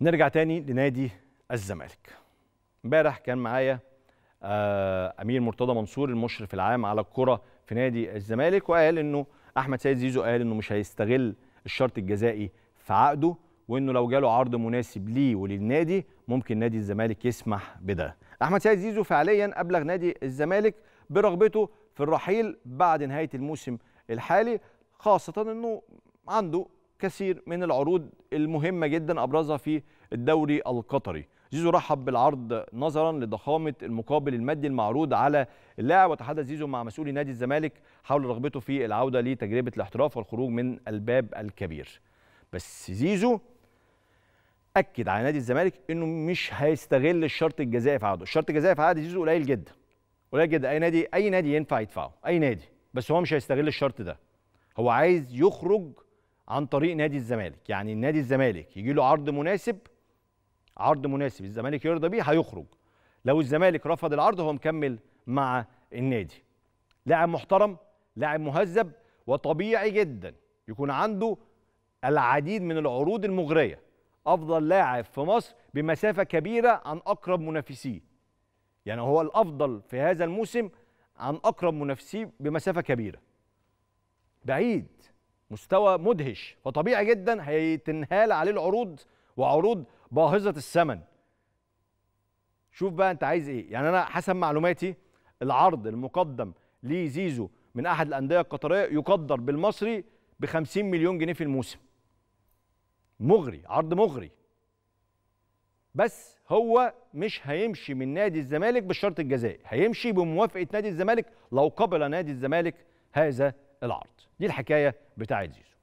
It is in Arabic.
نرجع تاني لنادي الزمالك امبارح كان معايا آه، امير مرتضى منصور المشرف العام على الكره في نادي الزمالك وقال انه احمد سيد زيزو قال انه مش هيستغل الشرط الجزائي في عقده وانه لو جاله عرض مناسب ليه وللنادي ممكن نادي الزمالك يسمح بده احمد سيد زيزو فعليا ابلغ نادي الزمالك برغبته في الرحيل بعد نهايه الموسم الحالي خاصه انه عنده كثير من العروض المهمة جدا أبرزها في الدوري القطري زيزو رحب بالعرض نظرا لضخامة المقابل المادي المعروض على اللاعب وتحدث زيزو مع مسؤولي نادي الزمالك حول رغبته في العودة لتجربة الاحتراف والخروج من الباب الكبير بس زيزو أكد على نادي الزمالك أنه مش هيستغل الشرط الجزائي في عقده الشرط الجزائي في عقد زيزو قليل جدا قليل جدا أي نادي أي نادي ينفع يدفعه أي نادي بس هو مش هيستغل الشرط ده هو عايز يخرج عن طريق نادي الزمالك يعني نادي الزمالك يجي له عرض مناسب عرض مناسب الزمالك يرضى بيه هيخرج لو الزمالك رفض العرض هو مكمل مع النادي لاعب محترم لاعب مهذب وطبيعي جدا يكون عنده العديد من العروض المغريه افضل لاعب في مصر بمسافه كبيره عن اقرب منافسيه يعني هو الافضل في هذا الموسم عن اقرب منافسيه بمسافه كبيره بعيد مستوى مدهش فطبيعي جدا هيتنهال عليه العروض وعروض باهظه الثمن شوف بقى انت عايز ايه يعني انا حسب معلوماتي العرض المقدم لزيزو من احد الانديه القطريه يقدر بالمصري ب 50 مليون جنيه في الموسم مغري عرض مغري بس هو مش هيمشي من نادي الزمالك بالشرط الجزائي هيمشي بموافقه نادي الزمالك لو قبل نادي الزمالك هذا العرض دي الحكايه بتاعه زيزو